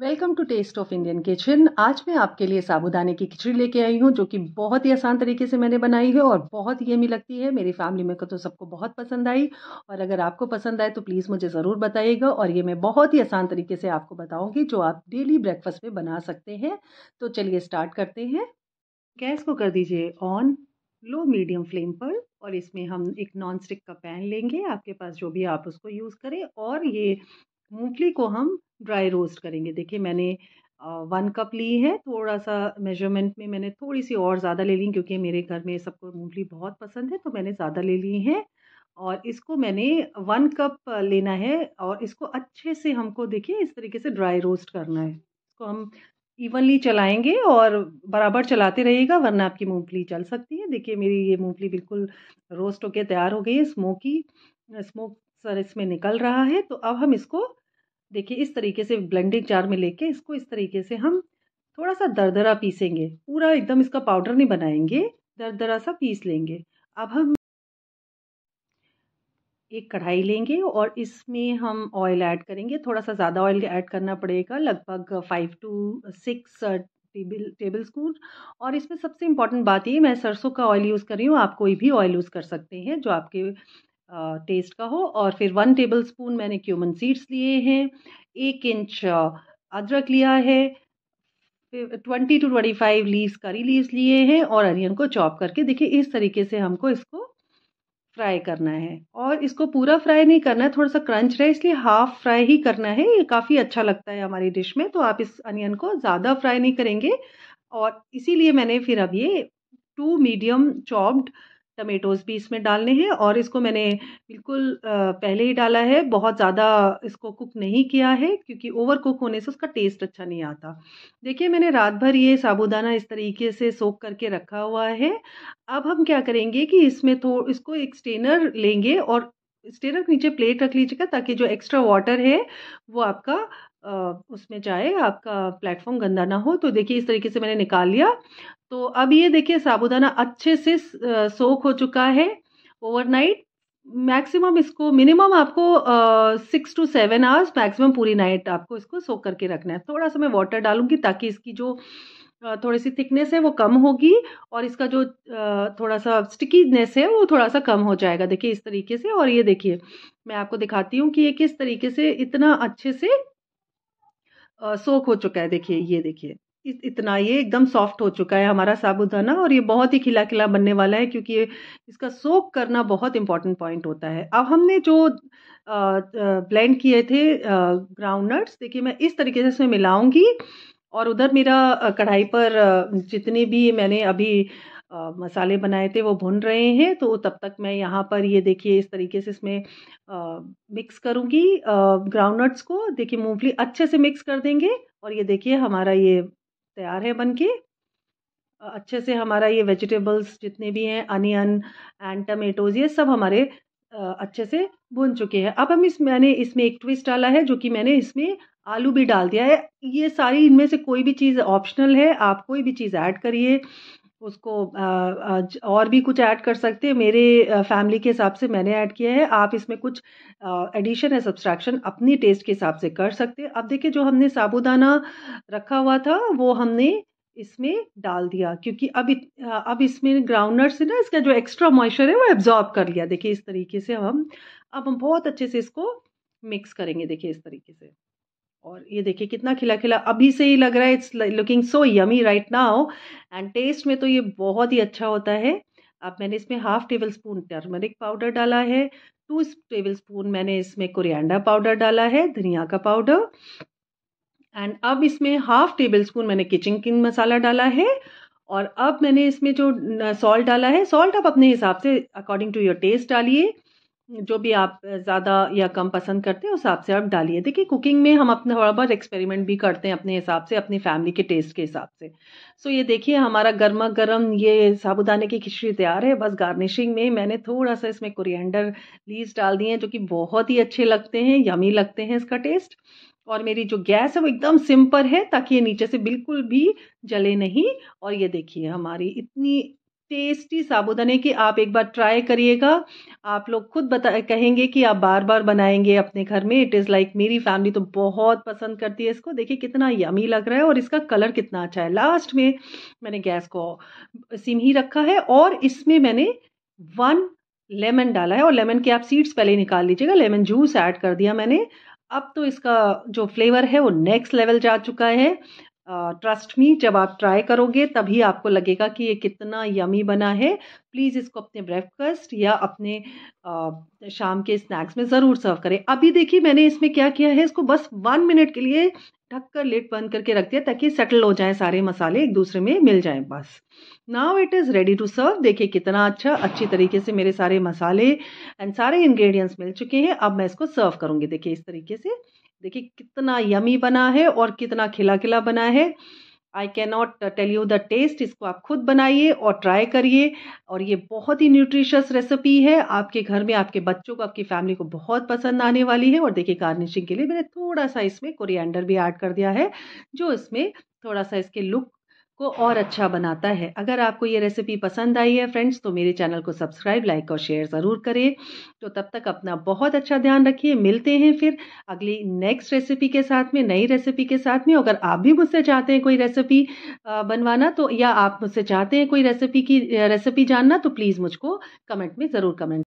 welcome to taste of Indian kitchen आज मैं आपके लिए साबुदाने की खिचड़ी लेके आई हूँ जो कि बहुत ही आसान तरीके से मैंने बनाई है और बहुत ही यमी लगती है मेरी फैमिली में को तो सबको बहुत पसंद आई और अगर आपको पसंद आए तो प्लीज़ मुझे ज़रूर बताइएगा और ये मैं बहुत ही आसान तरीके से आपको बताऊँगी जो आप डेली ब्रेकफास्ट में बना सकते हैं तो चलिए स्टार्ट करते हैं गैस को कर दीजिए ऑन लो मीडियम फ्लेम पर और इसमें हम एक नॉन स्टिक का पैन लेंगे आपके पास जो भी आप उसको यूज़ करें और ये मूंगफली को हम ड्राई रोस्ट करेंगे देखिए मैंने वन कप ली है थोड़ा सा मेजरमेंट में मैंने थोड़ी सी और ज़्यादा ले ली क्योंकि मेरे घर में सबको मूंगफली बहुत पसंद है तो मैंने ज़्यादा ले ली है और इसको मैंने वन कप लेना है और इसको अच्छे से हमको देखिए इस तरीके से ड्राई रोस्ट करना है इसको हम इवनली चलाएंगे और बराबर चलाते रहिएगा वरना आपकी मूंगफली चल सकती है देखिए मेरी ये मूंगफली बिल्कुल रोस्ट होके तैयार हो गई है स्मोकी स्मोक सर इसमें निकल रहा है तो अब हम इसको देखिए इस तरीके से ब्लेंडिंग जार में लेके इसको इस तरीके से हम थोड़ा सा दरदरा पीसेंगे पूरा एकदम इसका पाउडर नहीं बनाएंगे दरदरा सा पीस लेंगे अब हम एक कढ़ाई लेंगे और इसमें हम ऑयल ऐड करेंगे थोड़ा सा ज़्यादा ऑयल ऐड करना पड़ेगा लगभग five to six table tablespoon और इसमें सबसे इम्पॉर्टेंट बात ये मैं सरसों का ऑयल यूज़ कर रही हूँ आप कोई भी ऑयल यूज़ कर सकते हैं जो आपके टेस्ट का हो और फिर वन टेबल स्पून मैंने क्यूमन सीड्स लिए हैं एक इंच अदरक लिया है twenty to twenty five leaves curry leaves लिए हैं और अनियन को चॉप करके देखिए इस तरीके से हमको इसको फ्राई करना है और इसको पूरा फ्राई नहीं करना है थोड़ा सा क्रंच रहे इसलिए हाफ फ्राई ही करना है ये काफ़ी अच्छा लगता है हमारी डिश में तो आप इस अनियन को ज़्यादा फ्राई नहीं करेंगे और इसीलिए मैंने फिर अब ये टू मीडियम चॉप्ड टमेटोज़ भी इसमें डालने हैं और इसको मैंने बिल्कुल पहले ही डाला है बहुत ज़्यादा इसको कुक नहीं किया है क्योंकि ओवर कुक होने से उसका टेस्ट अच्छा नहीं आता देखिए मैंने रात भर ये साबुदाना इस तरीके से सोख करके रखा हुआ है अब हम क्या करेंगे कि इसमें थो इसको एक स्टेनर लेंगे और स्टेनर के नीचे प्लेट रख लीजिएगा ताकि जो एक्स्ट्रा वाटर है वो आपका उसमें जाए आपका प्लेटफॉर्म गंदा ना हो तो देखिए इस तरीके से मैंने निकाल लिया तो अब ये देखिए साबुदाना अच्छे से सोख हो चुका है ओवरनाइट मैक्सिमम इसको मिनिमम आपको six to seven hours maximum पूरी नाइट आपको इसको सोख करके रखना है थोड़ा सा मैं वाटर डालूंगी ताकि इसकी जो थोड़ी सी थिकनेस है वो कम होगी और इसका जो थोड़ा सा स्टिकीनेस है वो थोड़ा सा कम हो जाएगा देखिए इस तरीके से और ये देखिए मैं आपको दिखाती हूँ कि ये किस तरीके से इतना अच्छे से सोख हो चुका है देखिए ये देखिए इतना ये एकदम सॉफ्ट हो चुका है हमारा साबुदाना और ये बहुत ही खिला खिला बनने वाला है क्योंकि ये इसका सोक करना बहुत इंपॉर्टेंट पॉइंट होता है अब हमने जो ब्लेंड किए थे ग्राउंडनट्स देखिए मैं इस तरीके से इसमें मिलाऊंगी और उधर मेरा कढ़ाई पर जितने भी मैंने अभी मसाले बनाए थे वो भुन रहे हैं तो तब तक मैं यहाँ पर ये देखिए इस तरीके से इसमें आ, मिक्स करूँगी ग्राउंडनट्स को देखिए मूंगफली अच्छे से मिक्स कर देंगे और ये देखिए हमारा ये तैयार है बन के अच्छे से हमारा ये वेजिटेबल्स जितने भी हैं अनियन एंड टमेटोज़ ये सब हमारे अच्छे से भुन चुके हैं अब हम इस मैंने इसमें एक ट्विस्ट डाला है जो कि मैंने इसमें आलू भी डाल दिया है ये सारी इनमें से कोई भी चीज़ ऑप्शनल है आप कोई भी चीज़ ऐड करिए उसको और भी कुछ ऐड कर सकते हैं मेरे फैमिली के हिसाब से मैंने ऐड किया है आप इसमें कुछ एडिशन या सब्सट्रैक्शन अपनी टेस्ट के हिसाब से कर सकते हैं अब देखिए जो हमने साबुदाना रखा हुआ था वो हमने इसमें डाल दिया क्योंकि अब इत, अब इसमें ग्राउंडनट से ना इसका जो एक्स्ट्रा मॉइस्चर है वो एब्जॉर्ब कर लिया देखिए इस तरीके से हम अब हम बहुत अच्छे से इसको मिक्स करेंगे देखिए इस तरीके से और ये देखिए कितना खिला खिला अभी से ही लग रहा है it's looking so yummy right now and taste में तो ये बहुत ही अच्छा होता है अब मैंने इसमें half tablespoon turmeric powder डाला है टू टेबल स्पून मैंने इसमें कुरियंडा पाउडर डाला है धनिया का पाउडर एंड अब इसमें हाफ टेबल स्पून मैंने किचन किंग मसाला डाला है और अब मैंने इसमें जो सॉल्ट डाला है सॉल्ट आप अपने हिसाब से अकॉर्डिंग टू योर टेस्ट डालिए जो भी आप ज़्यादा या कम पसंद करते हैं उस हिसाब से आप डालिए देखिए कुकिंग में हम अपने थोड़ा बहुत एक्सपेरिमेंट भी करते हैं अपने हिसाब से अपनी फैमिली के टेस्ट के हिसाब से सो ये देखिए हमारा गर्मा गर्म ये साबुदाने की खिचड़ी तैयार है बस गार्निशिंग में मैंने थोड़ा सा इसमें कुरियंडर लीज डाल दिए हैं जो कि बहुत ही अच्छे लगते हैं यमी लगते हैं इसका टेस्ट और मेरी जो गैस है वो एकदम सिंपल है ताकि ये नीचे से बिल्कुल भी जले नहीं और ये देखिए हमारी इतनी टेस्टी साबुदाने की आप एक बार ट्राई करिएगा आप लोग खुद बता कहेंगे कि आप बार बार बनाएंगे अपने घर में इट इज़ लाइक मेरी फैमिली तो बहुत पसंद करती है इसको देखिए कितना यमी लग रहा है और इसका कलर कितना अच्छा है लास्ट में मैंने गैस को सिम ही रखा है और इसमें मैंने वन लेमन डाला है और लेमन के आप सीड्स पहले निकाल लीजिएगा लेमन जूस ऐड कर दिया मैंने अब तो इसका जो फ्लेवर है वो नेक्स्ट लेवल जा चुका है ट्रस्ट मी जब आप ट्राई करोगे तभी आपको लगेगा कि ये कितना यमी बना है प्लीज़ इसको अपने ब्रेकफास्ट या अपने आ, शाम के स्नैक्स में ज़रूर सर्व करें अभी देखिए मैंने इसमें क्या किया है इसको बस वन मिनट के लिए ढक कर लेट बंद करके रख दिया ताकि सेटल हो जाए सारे मसाले एक दूसरे में मिल जाए बस now it is ready to serve देखिए कितना अच्छा अच्छी तरीके से मेरे सारे मसाले एंड सारे इन्ग्रीडियंट्स मिल चुके हैं अब मैं इसको सर्व करूँगी देखिए इस तरीके से देखिए कितना यमी बना है और कितना खिला खिला बना है I can not tell you the taste इसको आप खुद बनाइए और ट्राई करिए और ये बहुत ही न्यूट्रिशियस रेसिपी है आपके घर में आपके बच्चों को आपकी फैमिली को बहुत पसंद आने वाली है और देखिए गार्निशिंग के लिए मैंने थोड़ा सा इसमें कोरिएंडर भी ऐड कर दिया है जो इसमें थोड़ा सा इसके लुक को और अच्छा बनाता है अगर आपको ये रेसिपी पसंद आई है फ्रेंड्स तो मेरे चैनल को सब्सक्राइब लाइक और शेयर ज़रूर करें तो तब तक अपना बहुत अच्छा ध्यान रखिए मिलते हैं फिर अगली नेक्स्ट रेसिपी के साथ में नई रेसिपी के साथ में अगर आप भी मुझसे चाहते हैं कोई रेसिपी बनवाना तो या आप मुझसे चाहते हैं कोई रेसिपी की रेसिपी जानना तो प्लीज़ मुझको कमेंट में ज़रूर कमेंट